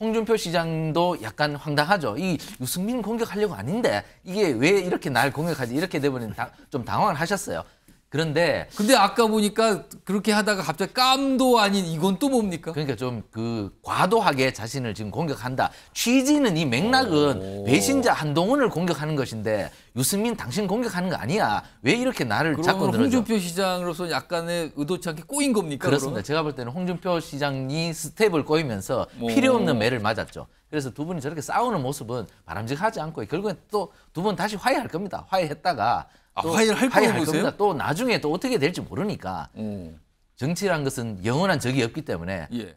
홍준표 시장도 약간 황당하죠. 이 유승민 공격하려고 아닌데 이게 왜 이렇게 날 공격하지 이렇게 되버린면좀 당황을 하셨어요. 그런데 근데 아까 보니까 그렇게 하다가 갑자기 깜도 아닌 이건 또 뭡니까? 그러니까 좀 그 과도하게 자신을 지금 공격한다. 취지는 이 맥락은 오. 배신자 한동훈을 공격하는 것인데 유승민 당신 공격하는 거 아니야. 왜 이렇게 나를 자꾸 들어줘? 홍준표 시장으로서 약간의 의도치 않게 꼬인 겁니까? 그렇습니다. 그럼? 제가 볼 때는 홍준표 시장이 스텝을 꼬이면서 오. 뭐. 필요 없는 매를 맞았죠. 그래서 두 분이 저렇게 싸우는 모습은 바람직하지 않고 결국엔 또 두 분 다시 화해할 겁니다. 화해했다가 아, 화해할 를 거라고 보세요? 또 나중에 또 어떻게 될지 모르니까 음. 정치란 것은 영원한 적이 없기 때문에 예.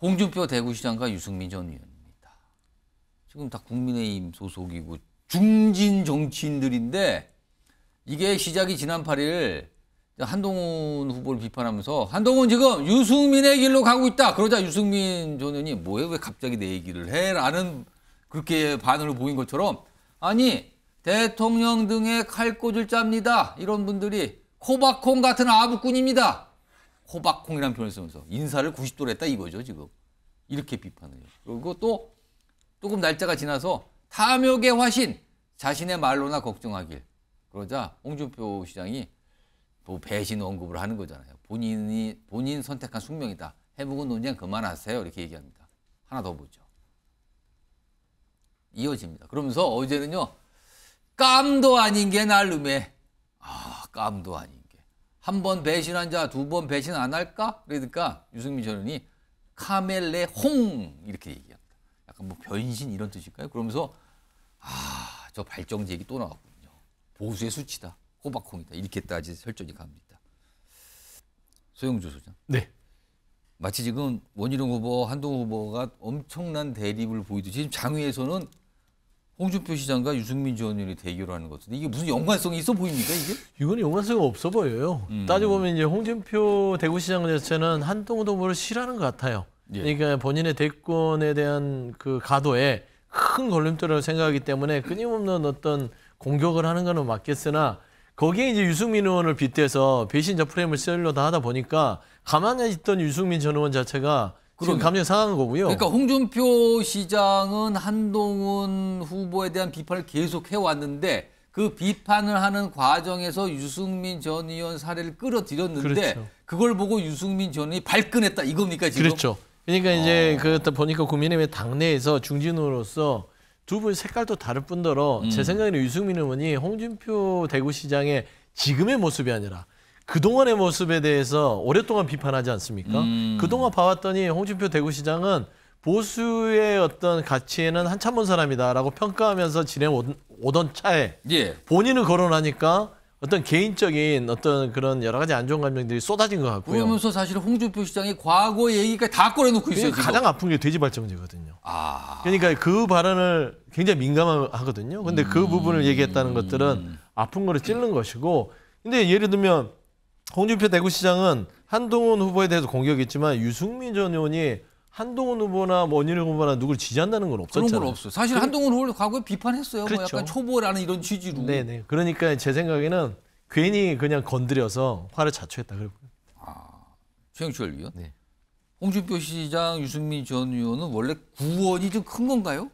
홍준표 대구시장과 유승민 전 의원입니다. 지금 다 국민의힘 소속이고 중진 정치인들인데 이게 시작이 지난 8일 한동훈 후보를 비판하면서 한동훈 지금 유승민의 길로 가고 있다. 그러자 유승민 전 의원이 뭐해 왜 갑자기 내 얘기를 해라는 그렇게 반응을 보인 것처럼 아니 대통령 등의 칼꽂을 자입니다. 이런 분들이 코박콩 같은 아부꾼입니다. 코박콩이라는 표현을 쓰면서 인사를 90도로 했다 이거죠, 지금. 이렇게 비판을 해요. 그리고 또 조금 날짜가 지나서 탐욕의 화신, 자신의 말로나 걱정하길. 그러자 홍준표 시장이 뭐 배신 언급을 하는 거잖아요. 본인이, 본인 선택한 숙명이다. 해묵은 논쟁 그만하세요. 이렇게 얘기합니다. 하나 더 보죠. 이어집니다. 그러면서 어제는요, 깜도 아닌 게 날름에 아 깜도 아닌 게한 번 배신한 자 두 번 배신 안 할까? 그러니까 유승민 전원이 카멜레 홍 이렇게 얘기합니다. 약간 뭐 변신 이런 뜻일까요? 그러면서 아저 발정제 얘기 또 나왔군요. 보수의 수치다. 호박콩이다. 이렇게까지 설정이 갑니다. 소영주 소장. 네. 마치 지금 원희룡 후보, 한동 후보가 엄청난 대립을 보이듯이 지금 장외에서는 홍준표 시장과 유승민 전 의원이 대결을 하는 것같데 이게 무슨 연관성이 있어 보입니까 이게? 이건 연관성이 없어 보여요. 음. 따져 보면 이제 홍준표 대구시장 자체는 한동훈 후보를 싫어하는 것 같아요. 예. 그러니까 본인의 대권에 대한 그 가도에 큰 걸림돌이라고 생각하기 때문에 끊임없는 어떤 공격을 하는 거는 맞겠으나 거기에 이제 유승민 의원을 빗대서 배신자 프레임을 쓰려다 하다 보니까 가만히 있던 유승민 전 의원 자체가 그런 감정 상한 거고요. 그러니까 홍준표 시장은 한동훈 후보에 대한 비판을 계속 해왔는데 그 비판을 하는 과정에서 유승민 전 의원 사례를 끌어들였는데 그렇죠. 그걸 보고 유승민 전 의원이 발끈했다 이겁니까 지금? 그렇죠. 그러니까 이제 어... 그렇다 보니까 국민의힘 당내에서 중진으로서 두분의 색깔도 다를 뿐더러 음. 제 생각에는 유승민 의원이 홍준표 대구시장의 지금의 모습이 아니라 그동안의 모습에 대해서 오랫동안 비판하지 않습니까? 음. 그동안 봐왔더니 홍준표 대구시장은 보수의 어떤 가치에는 한참 본 사람이다라고 평가하면서 지내오던 차에 예. 본인을 거론하니까 어떤 개인적인 어떤 그런 여러 가지 안 좋은 감정들이 쏟아진 것 같고요. 그러면서 사실 홍준표 시장이 과거 얘기까지 다 꺼내놓고 있어요. 지금. 가장 아픈 게 돼지 발정제거든요. 아... 그러니까 그 발언을 굉장히 민감하거든요. 근데 그 음... 그 부분을 얘기했다는 것들은 아픈 거를 찔른 것이고 근데 예를 들면 홍준표 대구시장은 한동훈 후보에 대해서 공격했지만 유승민 전 의원이 한동훈 후보나 원희룡 후보나 누구를 지지한다는 건 없었잖아요. 그런 건 없어요. 사실 한동훈 후보를 과거에 비판했어요. 그렇죠. 뭐 약간 그렇죠. 초보라는 이런 취지로. 네네. 그러니까 제 생각에는 괜히 그냥 건드려서 화를 자초했다. 그리고. 아, 최영철 의원. 네. 홍준표 시장, 유승민 전 의원은 원래 구원이 좀 큰 건가요?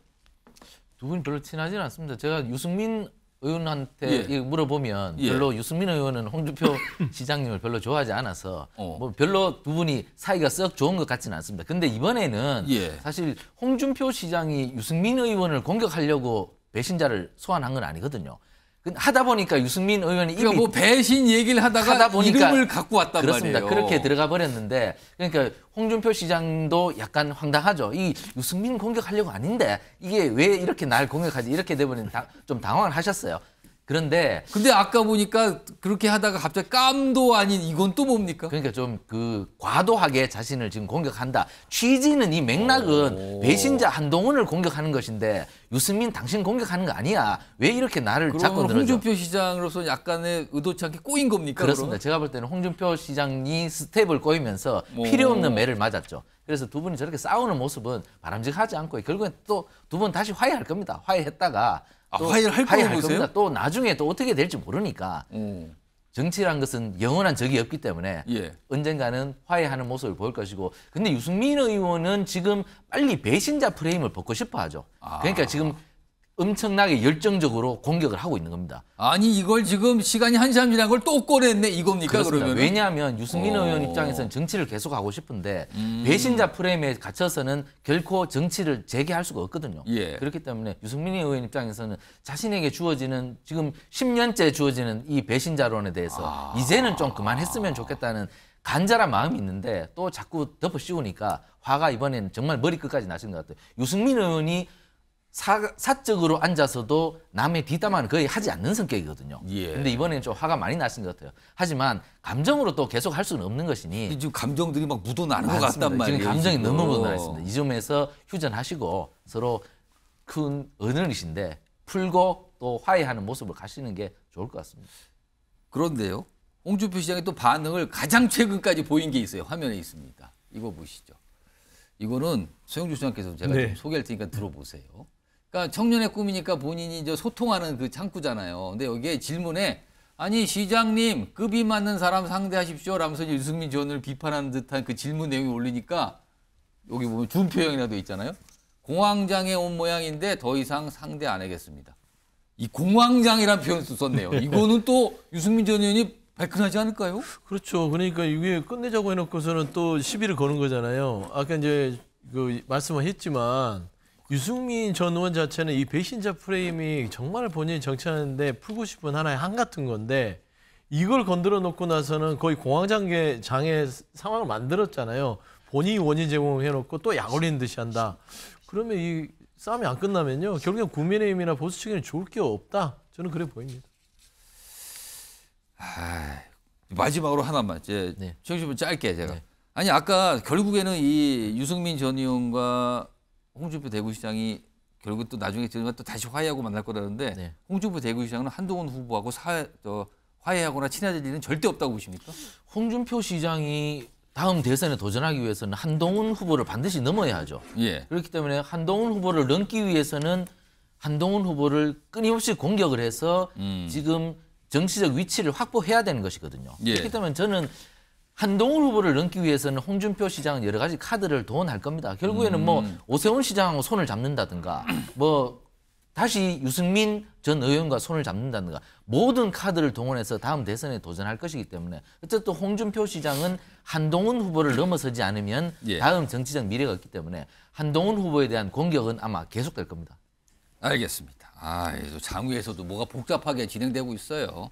두 분이 별로 친하지는 않습니다. 제가 유승민 의원한테 예. 물어보면 예. 별로 예. 유승민 의원은 홍준표 시장님을 별로 좋아하지 않아서 어. 뭐 별로 두 분이 사이가 썩 좋은 것 같지는 않습니다. 근데 이번에는 예. 사실 홍준표 시장이 유승민 의원을 공격하려고 배신자를 소환한 건 아니거든요. 그 하다 보니까 유승민 의원이 그러니까 이미 그러니까 뭐 배신 얘기를 하다가 하다 보니까 이름을 갖고 왔단 그렇습니다. 말이에요. 그렇게 들어가 버렸는데 그러니까 홍준표 시장도 약간 황당하죠. 이 유승민 공격하려고 아닌데 이게 왜 이렇게 날 공격하지 이렇게 되버린좀 당황을 하셨어요. 그런데 근데 아까 보니까 그렇게 하다가 갑자기 깜도 아닌 이건 또 뭡니까? 그러니까 좀 그 과도하게 자신을 지금 공격한다. 취지는 이 맥락은 오. 배신자 한동훈을 공격하는 것인데 유승민 당신 공격하는 거 아니야. 왜 이렇게 나를 자꾸 들어줘? 홍준표 시장으로서 약간의 의도치 않게 꼬인 겁니까? 그렇습니다. 그러면? 제가 볼 때는 홍준표 시장이 스텝을 꼬이면서 오. 필요 없는 매를 맞았죠. 그래서 두 분이 저렇게 싸우는 모습은 바람직하지 않고 결국엔 또 두 분 다시 화해할 겁니다. 화해했다가 아, 화해를 할 화해할 겁니다. 또 나중에 또 어떻게 될지 모르니까 음. 정치란 것은 영원한 적이 없기 때문에 예. 언젠가는 화해하는 모습을 보일 것이고 근데 유승민 의원은 지금 빨리 배신자 프레임을 벗고 싶어 하죠. 아. 그러니까 지금 엄청나게 열정적으로 공격을 하고 있는 겁니다. 아니 이걸 지금 시간이 한 시간 지난 걸 또 꺼냈네 이겁니까 그러면 왜냐하면 유승민 어... 의원 입장에서는 정치를 계속하고 싶은데 음... 배신자 프레임에 갇혀서는 결코 정치를 재개할 수가 없거든요. 예. 그렇기 때문에 유승민 의원 입장에서는 자신에게 주어지는 지금 10년째 주어지는 이 배신자론에 대해서 아... 이제는 좀 그만했으면 좋겠다는 간절한 마음이 있는데 또 자꾸 덮어 씌우니까 화가 이번에는 정말 머리끝까지 나신 것 같아요. 유승민 의원이 사, 사적으로 앉아서도 남의 뒷담화는 거의 하지 않는 성격이거든요. 예. 근데 이번에는 좀 화가 많이 났신 것 같아요. 하지만 감정으로 또 계속 할 수는 없는 것이니 지금 감정들이 막 묻어나는 것 같단 말이에요. 지금 감정이 지금. 너무 어. 묻어나 있습니다. 이 점에서 휴전하시고 서로 큰 어른이신데 풀고 또 화해하는 모습을 가시는 게 좋을 것 같습니다. 그런데요. 홍준표 시장의 또 반응을 가장 최근까지 보인 게 있어요. 화면에 있습니다. 이거 보시죠. 이거는 소영주 시장께서 제가 네. 좀 소개할 테니까 들어보세요. 그러니까 청년의 꿈이니까 본인이 이제 소통하는 그 창구잖아요. 근데 여기에 질문에 아니 시장님 급이 맞는 사람 상대하십시오 라면서 유승민 전을 비판하는 듯한 그 질문 내용이 올리니까 여기 보면 준표형이라 도 있잖아요. 공황장애 온 모양인데 더 이상 상대 안 하겠습니다. 이 공황장애란 표현 을 썼네요. 네. 이거는 또 유승민 전 의원이 발끈하지 않을까요? 그렇죠. 그러니까 이게 끝내자고 해놓고서는 또 시비를 거는 거잖아요. 아까 이제 그 말씀을 했지만 유승민 전 의원 자체는 이 배신자 프레임이 정말 본인이 정치하는데 풀고 싶은 하나의 한 같은 건데 이걸 건드려 놓고 나서는 거의 공황장애 장애 상황을 만들었잖아요. 본인이 원인 제공해 놓고 또 약올리는 듯이 한다. 그러면 이 싸움이 안 끝나면요. 결국엔 국민의힘이나 보수 층에는 좋을 게 없다. 저는 그래 보입니다. 아, 마지막으로 하나만 이제 네. 정신분 짧게 제가 네. 아니 아까 결국에는 이 유승민 전 의원과 홍준표 대구시장이 결국 또 나중에 저희가 또 다시 화해하고 만날 거라는데 네. 홍준표 대구시장은 한동훈 후보하고 사, 저, 화해하거나 친해질 일은 절대 없다고 보십니까? 홍준표 시장이 다음 대선에 도전하기 위해서는 한동훈 후보를 반드시 넘어야 하죠. 예. 그렇기 때문에 한동훈 후보를 넘기 위해서는 한동훈 후보를 끊임없이 공격을 해서 음. 지금 정치적 위치를 확보해야 되는 것이거든요. 예. 그렇기 때문에 저는 한동훈 후보를 넘기 위해서는 홍준표 시장은 여러 가지 카드를 동원할 겁니다. 결국에는 뭐 음. 오세훈 시장하고 손을 잡는다든가 뭐 다시 유승민 전 의원과 손을 잡는다든가 모든 카드를 동원해서 다음 대선에 도전할 것이기 때문에 어쨌든 홍준표 시장은 한동훈 후보를 넘어서지 않으면 예. 다음 정치적 미래가 없기 때문에 한동훈 후보에 대한 공격은 아마 계속될 겁니다. 알겠습니다. 아, 장위에서도 뭐가 복잡하게 진행되고 있어요.